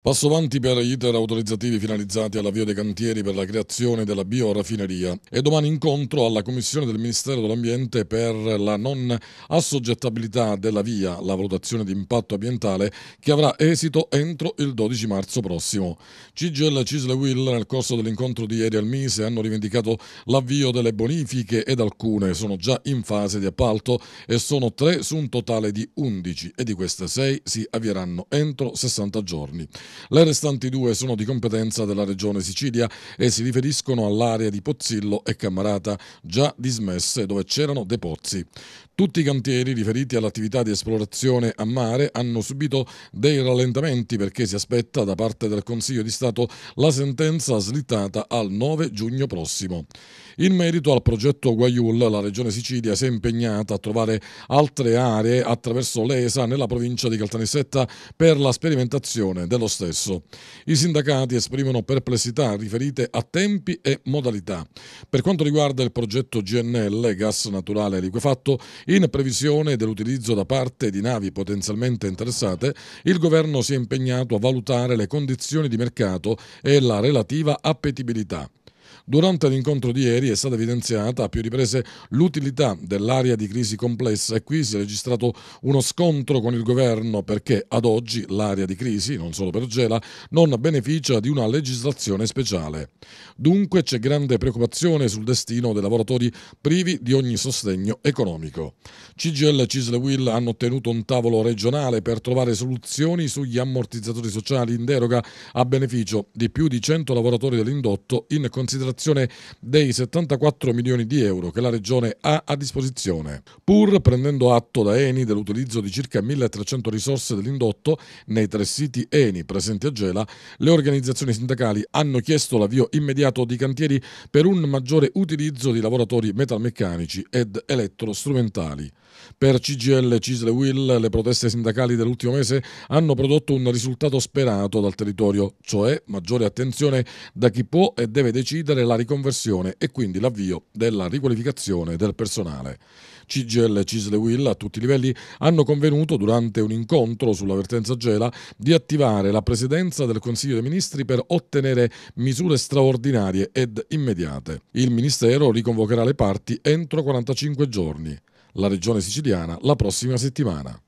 Passo avanti per gli iter autorizzativi finalizzati all'avvio dei cantieri per la creazione della bioraffineria e domani incontro alla Commissione del Ministero dell'Ambiente per la non assoggettabilità della via, la valutazione di impatto ambientale che avrà esito entro il 12 marzo prossimo. Cigel, Cisle Will nel corso dell'incontro di ieri al Mise hanno rivendicato l'avvio delle bonifiche ed alcune sono già in fase di appalto e sono tre su un totale di 11 e di queste sei si avvieranno entro 60 giorni. Le restanti due sono di competenza della Regione Sicilia e si riferiscono all'area di Pozzillo e Cammarata, già dismesse dove c'erano dei pozzi. Tutti i cantieri riferiti all'attività di esplorazione a mare hanno subito dei rallentamenti perché si aspetta da parte del Consiglio di Stato la sentenza slittata al 9 giugno prossimo. In merito al progetto Guaiul, la Regione Sicilia si è impegnata a trovare altre aree attraverso l'ESA nella provincia di Caltanissetta per la sperimentazione dello stato stesso. I sindacati esprimono perplessità riferite a tempi e modalità. Per quanto riguarda il progetto GNL, gas naturale liquefatto, in previsione dell'utilizzo da parte di navi potenzialmente interessate, il governo si è impegnato a valutare le condizioni di mercato e la relativa appetibilità. Durante l'incontro di ieri è stata evidenziata a più riprese l'utilità dell'area di crisi complessa e qui si è registrato uno scontro con il governo perché ad oggi l'area di crisi, non solo per Gela, non beneficia di una legislazione speciale. Dunque c'è grande preoccupazione sul destino dei lavoratori privi di ogni sostegno economico. CGL e Cisle Will hanno ottenuto un tavolo regionale per trovare soluzioni sugli ammortizzatori sociali in deroga a beneficio di più di 100 lavoratori dell'indotto in considerazione destinazione dei 74 milioni di euro che la Regione ha a disposizione, pur prendendo atto da Eni dell'utilizzo di circa 1.300 risorse dell'indotto nei tre siti Eni presenti a Gela, le organizzazioni sindacali hanno chiesto l'avvio immediato di cantieri per un maggiore utilizzo di lavoratori metalmeccanici ed elettrostrumentali. Per CGL Cisle Will le proteste sindacali dell'ultimo mese hanno prodotto un risultato sperato dal territorio, cioè maggiore attenzione da chi può e deve decidere la riconversione e quindi l'avvio della riqualificazione del personale. CGL e Will a tutti i livelli hanno convenuto durante un incontro sull'avvertenza Gela di attivare la presidenza del Consiglio dei Ministri per ottenere misure straordinarie ed immediate. Il Ministero riconvocherà le parti entro 45 giorni, la Regione siciliana la prossima settimana.